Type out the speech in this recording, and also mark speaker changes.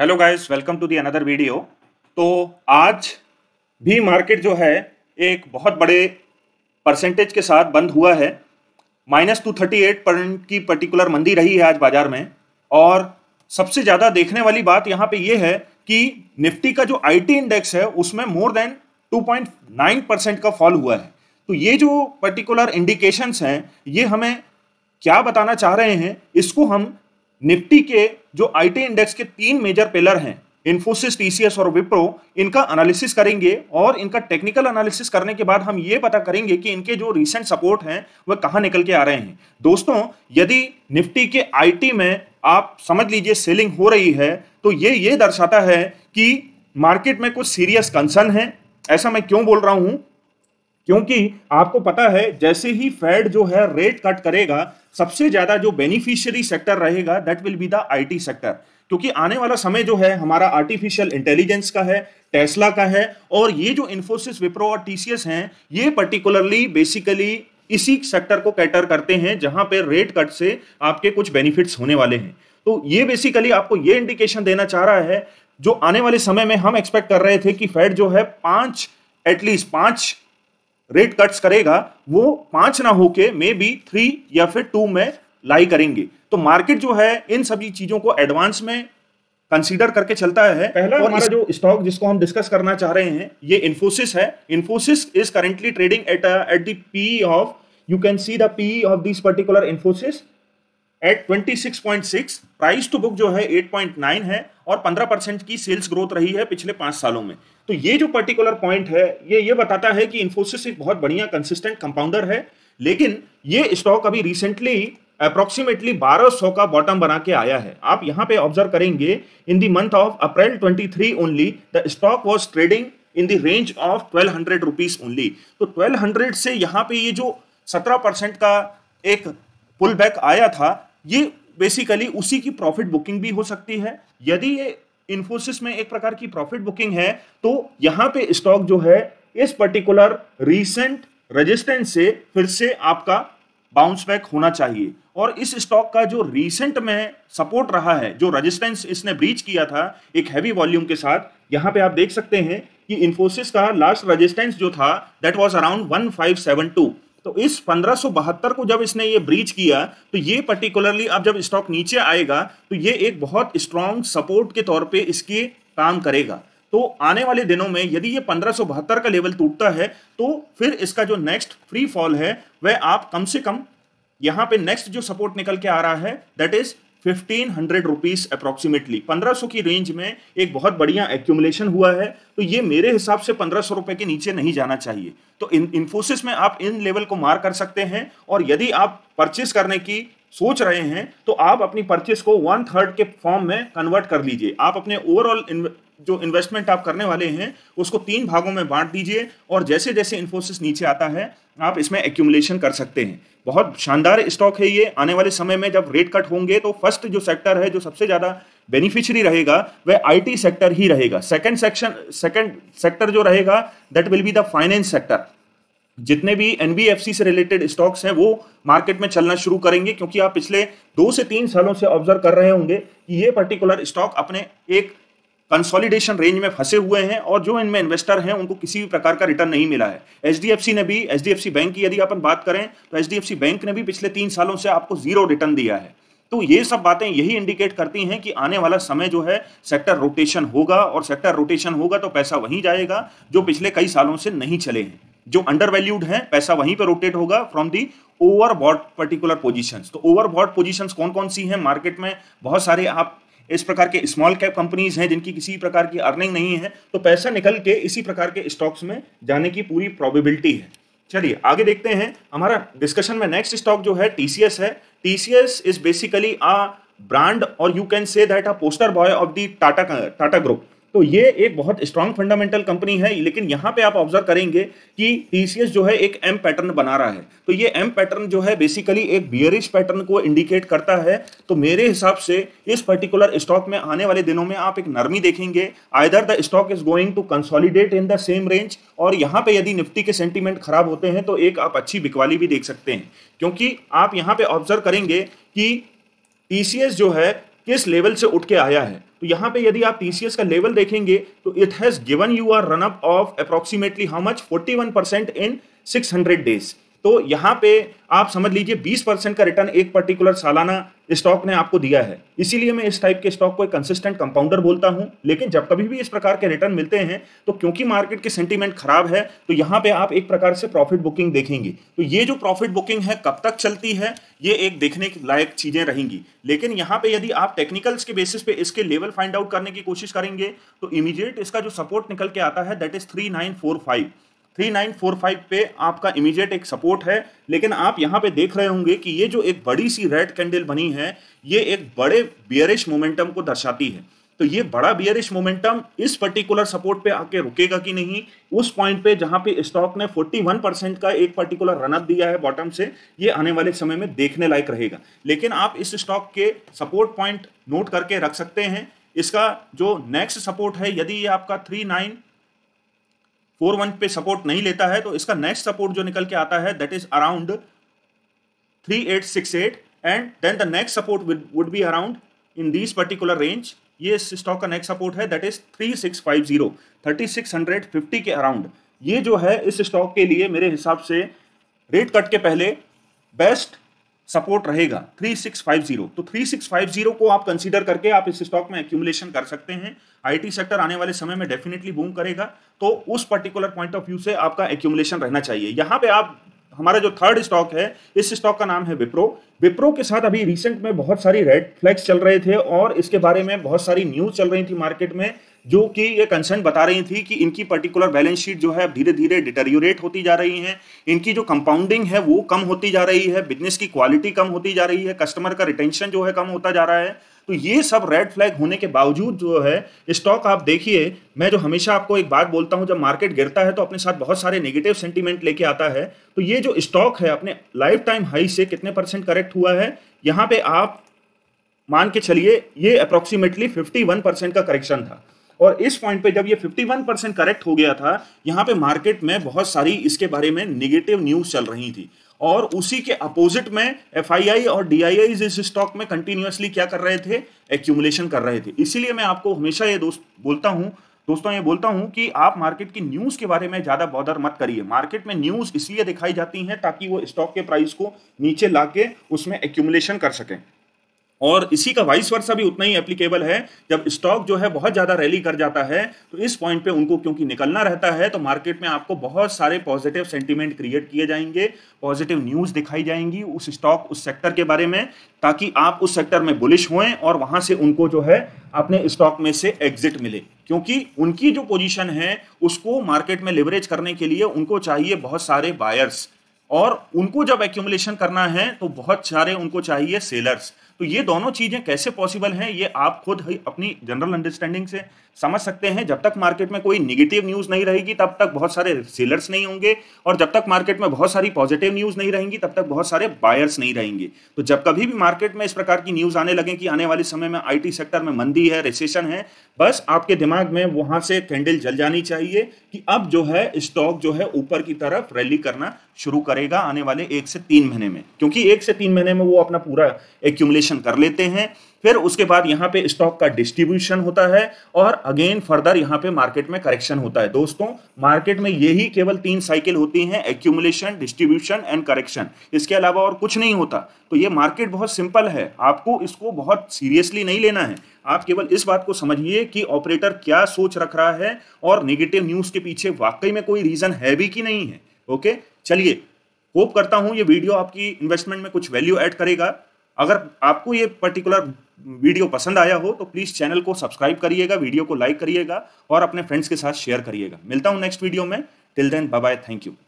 Speaker 1: hello guys welcome to the another video तो आज भी मार्केट जो है एक बहुत बड़े परसेंटेज के साथ बंद हुआ है minus two thirty eight percent की पर्टिकुलर मंदी रही है आज बाजार में और सबसे ज़्यादा देखने वाली बात यहाँ पे ये है कि निफ्टी का जो आईटी इंडेक्स है उसमें more than two point nine percent का फॉल हुआ है तो ये जो पर्टिकुलर इंडिकेशंस हैं ये हमें क्या बताना चाह रहे हैं इसको हम निफ्टी के जो आईटी इंडेक्स के तीन मेजर पिलर हैं इन्फोसिस टीसीएस और विप्रो इनका एनालिसिस करेंगे और इनका टेक्निकल एनालिसिस करने के बाद हम ये पता करेंगे कि इनके जो रिसेंट सपोर्ट हैं वह कहाँ निकल के आ रहे हैं दोस्तों यदि निफ्टी के आईटी में आप समझ लीजिए सेलिंग हो रही है तो ये ये दर्शाता है कि मार्केट में कुछ सीरियस कंसर्न है ऐसा मैं क्यों बोल रहा हूं क्योंकि आपको पता है जैसे ही फेड जो है रेट कट करेगा सबसे ज्यादा जो बेनिफिशियरी सेक्टर रहेगा that will be the IT sector क्योंकि आने वाला समय जो है हमारा आर्टिफिशियल इंटेलिजेंस का है टेस्ला का है और ये जो इन्फोसिस विप्रो और टीसीएस हैं ये पर्टिकुलरली बेसिकली इसी सेक्टर को कैटर करते हैं जहां पे रेट कट से आपके कुछ बेनिफिट्स होने वाले हैं तो ये बेसिकली आपको ये इंडिकेशन देना चाह रहा है जो आने वाले समय में हम एक्सपेक्ट कर रहे थे कि फेड जो है पांच एटलीस्ट पांच रेट कट्स करेगा वो पांच ना होके मे बी थ्री या फिर टू में लाई करेंगे तो मार्केट जो है इन सभी चीजों को एडवांस में कंसीडर करके चलता है पहला हमारा जो स्टॉक जिसको हम डिस्कस करना चाह रहे हैं ये इन्फोसिस है Infosys is currently trading at at the P of you can see the P of this particular Infosys at 26.6 price to book जो है 8.9 है और 15 परसेंट की सेल्स ग्रोथ रही है पिछले पांच सालों में तो ये जो पर्टिकुलर पॉइंट है ये ये बताता है कि इन्फोसिस एक बहुत बढ़िया कंसिस्टेंट कंपाउंडर है लेकिन ये स्टॉक अभी रिसेंटली अप्रोक्सीमेटली 1200 का बॉटम बना के आया है आप यहाँ पे ऑब्जर्व करेंगे in the month of April 23 only the stock was trading in the range of twelve hundred rupees only तो हंड्रेड से यहाँ पे ये जो सत्रह परसेंट का एक पुल बैक आया था ये बेसिकली उसी की प्रॉफिट बुकिंग भी हो सकती है यदि ये इन्फोसिस में एक प्रकार की प्रॉफिट बुकिंग है तो यहां पे स्टॉक जो है इस पर्टिकुलर रीसेंट रेजिस्टेंस से फिर से आपका बाउंस बैक होना चाहिए और इस स्टॉक का जो रीसेंट में सपोर्ट रहा है जो रेजिस्टेंस इसने ब्रीच किया था एक हैवी वॉल्यूम के साथ यहां पे आप देख सकते हैं कि इन्फोसिस का लास्ट रेजिस्टेंस जो था दैट वाज अराउंड 1572 तो इस पंद्रह को जब इसने ये ब्रीच किया तो ये पर्टिकुलरली अब जब स्टॉक नीचे आएगा तो ये एक बहुत स्ट्रांग सपोर्ट के तौर पे इसके काम करेगा तो आने वाले दिनों में यदि ये पंद्रह का लेवल टूटता है तो फिर इसका जो नेक्स्ट फ्री फॉल है वह आप कम से कम यहां पे नेक्स्ट जो सपोर्ट निकल के आ रहा है that is fifteen hundred rupees approximately पंद्रह सौ की रेंज में एक बहुत बढ़िया एक्यूमुलेशन हुआ है तो ये मेरे हिसाब से पंद्रह सौ रुपए के नीचे नहीं जाना चाहिए तो इन इन्फोसिस में आप इन लेवल को मार कर सकते हैं और यदि आप परचेस करने की सोच रहे हैं तो आप अपनी परचेस को वन थर्ड के फॉर्म में कन्वर्ट कर लीजिए आप अपने ओवरऑल जो इन्वेस्टमेंट आप करने वाले हैं उसको तीन भागों में बांट दीजिए और जैसे जैसे इन्फोसिस नीचे आता है आप इसमें एक्यूमुलेशन कर सकते हैं बहुत शानदार स्टॉक है ये आने वाले समय में जब रेट कट होंगे तो फर्स्ट जो सेक्टर है जो सबसे ज़्यादा बेनिफिशियरी रहेगा वह आई सेक्टर ही रहेगा सेकेंड सेक्शन सेकेंड सेक्टर जो रहेगा that will be the finance sector जितने भी एन से रिलेटेड स्टॉक्स हैं वो मार्केट में चलना शुरू करेंगे क्योंकि आप पिछले दो से तीन सालों से ऑब्जर्व कर रहे होंगे कि ये पर्टिकुलर स्टॉक अपने एक कंसोलिडेशन रेंज में फंसे हुए हैं और जो इनमें इन्वेस्टर हैं उनको किसी भी प्रकार का रिटर्न नहीं मिला है एच ने भी एच बैंक की यदि अपन बात करें तो एच बैंक ने भी पिछले तीन सालों से आपको जीरो रिटर्न दिया है तो ये सब बातें यही इंडिकेट करती हैं कि आने वाला समय जो है सेक्टर रोटेशन होगा और सेक्टर रोटेशन होगा तो पैसा वहीं जाएगा जो पिछले कई सालों से नहीं चले हैं जो अंडर वैल्यूड है पैसा वहीं पर रोटेट होगा from the overbought particular position तो ओवर बॉट पोजिशन कौन कौन सी हैं मार्केट में बहुत सारे आप इस प्रकार के स्मॉल कैप कंपनीज हैं जिनकी किसी प्रकार की अर्निंग नहीं है तो पैसा निकल के इसी प्रकार के स्टॉक्स में जाने की पूरी प्रॉबिबिलिटी है चलिए आगे देखते हैं हमारा डिस्कशन में नेक्स्ट स्टॉक जो है टीसीएस है TCS is basically a brand और you can say that a poster boy of the Tata Tata group तो ये एक बहुत स्ट्रांग फंडामेंटल कंपनी है लेकिन यहाँ पे आप ऑब्जर्व करेंगे कि टीसीएस जो है एक एम पैटर्न बना रहा है तो ये एम पैटर्न जो है बेसिकली एक बियरिश पैटर्न को इंडिकेट करता है तो मेरे हिसाब से इस पर्टिकुलर स्टॉक में आने वाले दिनों में आप एक नरमी देखेंगे either the stock is going to consolidate in the same range और यहाँ पे यदि निफ्टी के सेंटिमेंट खराब होते हैं तो एक आप अच्छी बिकवाली भी देख सकते हैं क्योंकि आप यहाँ पे ऑब्जर्व करेंगे कि टीसीएस जो है किस लेवल से उठ के आया है तो यहां पे यदि आप TCS का लेवल देखेंगे तो it has given you a run up of approximately how much 41 percent in 600 days तो यहाँ पे आप समझ लीजिए 20 परसेंट का रिटर्न एक पर्टिकुलर सालाना स्टॉक ने आपको दिया है इसीलिए मैं इस टाइप के स्टॉक को एक कंसिस्टेंट कंपाउंडर बोलता हूँ लेकिन जब कभी भी इस प्रकार के रिटर्न मिलते हैं तो क्योंकि मार्केट की सेंटीमेंट खराब है तो यहाँ पे आप एक प्रकार से प्रॉफिट बुकिंग देखेंगे तो ये जो प्रॉफिट बुकिंग है कब तक चलती है ये एक देखने लायक चीजें रहेंगी लेकिन यहाँ पे यदि आप टेक्निकल्स के बेसिस पे इसके लेवल फाइंड आउट करने की कोशिश करेंगे तो इमीडिएट इसका जो सपोर्ट निकल के आता है that is three nine four five 3945 पे आपका इमीडिएट एक सपोर्ट है लेकिन आप यहाँ पे देख रहे होंगे कि ये जो एक बड़ी सी रेड कैंडल बनी है ये एक बड़े बियरिश मोमेंटम को दर्शाती है तो ये बड़ा बियरिश मोमेंटम इस पर्टिकुलर सपोर्ट पे आके रुकेगा कि नहीं उस पॉइंट पे जहां पे स्टॉक ने 41 परसेंट का एक पर्टिकुलर रनअप दिया है बॉटम से ये आने वाले समय में देखने लायक रहेगा लेकिन आप इस स्टॉक के सपोर्ट पॉइंट नोट करके रख सकते हैं इसका जो नेक्स्ट सपोर्ट है यदि ये आपका थ्री नाइन फोर वन पे सपोर्ट नहीं लेता है तो इसका नेक्स्ट सपोर्ट जो निकल के आता है that is around three eight six eight and then the next support would be around in this particular range ये इस स्टॉक का नेक्स्ट सपोर्ट है that is three six five zero thirty six hundred fifty के around ये जो है इस stock के लिए मेरे हिसाब से रेट कट के पहले बेस्ट सपोर्ट रहेगा 3650 तो 3650 को आप कंसीडर करके आप इस स्टॉक में एक्यूमुलेशन कर सकते हैं आईटी सेक्टर आने वाले समय में डेफिनेटली बूम करेगा तो उस पर्टिकुलर पॉइंट ऑफ व्यू से आपका एक्यूमुलेशन रहना चाहिए यहाँ पे आप हमारा जो थर्ड स्टॉक है इस स्टॉक का नाम है विप्रो विप्रो के साथ अभी रिसेंट में बहुत सारी रेड फ्लैग्स चल रहे थे और इसके बारे में बहुत सारी न्यूज चल रही थी मार्केट में जो कि ये कंसर्न बता रही थी कि इनकी पर्टिकुलर बैलेंस शीट जो है धीरे धीरे डिटेरियोरेट होती जा रही है इनकी जो कंपाउंडिंग है वो कम होती जा रही है बिजनेस की क्वालिटी कम होती जा रही है कस्टमर का रिटेंशन जो है कम होता जा रहा है तो ये सब रेड फ्लैग होने के बावजूद जो है स्टॉक आप देखिए मैं जो हमेशा आपको एक बात बोलता हूं जब मार्केट गिरता है तो अपने साथ बहुत सारे नेगेटिव सेंटीमेंट लेके आता है तो ये जो स्टॉक है अपने लाइफ टाइम हाई से कितने परसेंट करेक्ट हुआ है यहाँ पे आप मान के चलिए ये अप्रोक्सीमेटली फिफ्टी परसेंट का करेक्शन था और इस पॉइंट पे जब ये 51 परसेंट करेक्ट हो गया था यहाँ पे मार्केट में बहुत सारी इसके बारे में निगेटिव न्यूज चल रही थी और उसी के अपोजिट में एफ और डी इस स्टॉक में कंटिन्यूसली क्या कर रहे थे एक्यूमुलेशन कर रहे थे इसीलिए मैं आपको हमेशा ये दोस्त बोलता हूँ दोस्तों ये बोलता हूं कि आप मार्केट की न्यूज के बारे में ज्यादा बॉदर मत करिए मार्केट में न्यूज इसलिए दिखाई जाती है ताकि वो स्टॉक के प्राइस को नीचे लाके उसमें एक्यूमुलेशन कर सकें और इसी का वाइस वर्षा भी उतना ही एप्लीकेबल है जब स्टॉक जो है बहुत ज़्यादा रैली कर जाता है तो इस पॉइंट पे उनको क्योंकि निकलना रहता है तो मार्केट में आपको बहुत सारे पॉजिटिव सेंटीमेंट क्रिएट किए जाएंगे पॉजिटिव न्यूज़ दिखाई जाएंगी उस स्टॉक उस सेक्टर के बारे में ताकि आप उस सेक्टर में बुलिश हुए और वहां से उनको जो है अपने स्टॉक में से एग्जिट मिले क्योंकि उनकी जो पोजीशन है उसको मार्केट में लिवरेज करने के लिए उनको चाहिए बहुत सारे बायर्स और उनको जब एक्यूमुलेशन करना है तो बहुत सारे उनको चाहिए सेलर्स तो ये दोनों चीज़ें कैसे पॉसिबल हैं ये आप खुद ही अपनी जनरल अंडरस्टैंडिंग से समझ सकते हैं जब तक मार्केट में कोई निगेटिव न्यूज़ नहीं रहेगी तब तक बहुत सारे सेलर्स नहीं होंगे और जब तक मार्केट में बहुत सारी पॉजिटिव न्यूज़ नहीं रहेंगी तब तक बहुत सारे बायर्स नहीं रहेंगे तो जब कभी भी मार्केट में इस प्रकार की न्यूज़ आने लगे कि आने वाले समय में आई सेक्टर में मंदी है रिसेशन है बस आपके दिमाग में वहां से कैंडल जल जानी चाहिए कि अब जो है स्टॉक जो है ऊपर की तरफ रैली करना शुरू करें करेगा आने वाले एक से तीन महीने में क्योंकि एक से तीन महीने में वो अपना पूरा एक्यूमुलेशन कर लेते हैं फिर उसके बाद यहाँ पे स्टॉक का डिस्ट्रीब्यूशन होता है और अगेन फर्दर यहाँ पे मार्केट में करेक्शन होता है दोस्तों मार्केट में यही केवल तीन साइकिल होती हैं एक्यूमुलेशन डिस्ट्रीब्यूशन एंड करेक्शन इसके अलावा और कुछ नहीं होता तो ये मार्केट बहुत सिंपल है आपको इसको बहुत सीरियसली नहीं लेना है आप केवल इस बात को समझिए कि ऑपरेटर क्या सोच रख रहा है और निगेटिव न्यूज के पीछे वाकई में कोई रीजन है भी कि नहीं है ओके चलिए होप करता हूँ ये वीडियो आपकी इन्वेस्टमेंट में कुछ वैल्यू ऐड करेगा अगर आपको ये पर्टिकुलर वीडियो पसंद आया हो तो प्लीज़ चैनल को सब्सक्राइब करिएगा वीडियो को लाइक करिएगा और अपने फ्रेंड्स के साथ शेयर करिएगा मिलता हूँ नेक्स्ट वीडियो में till then bye thank you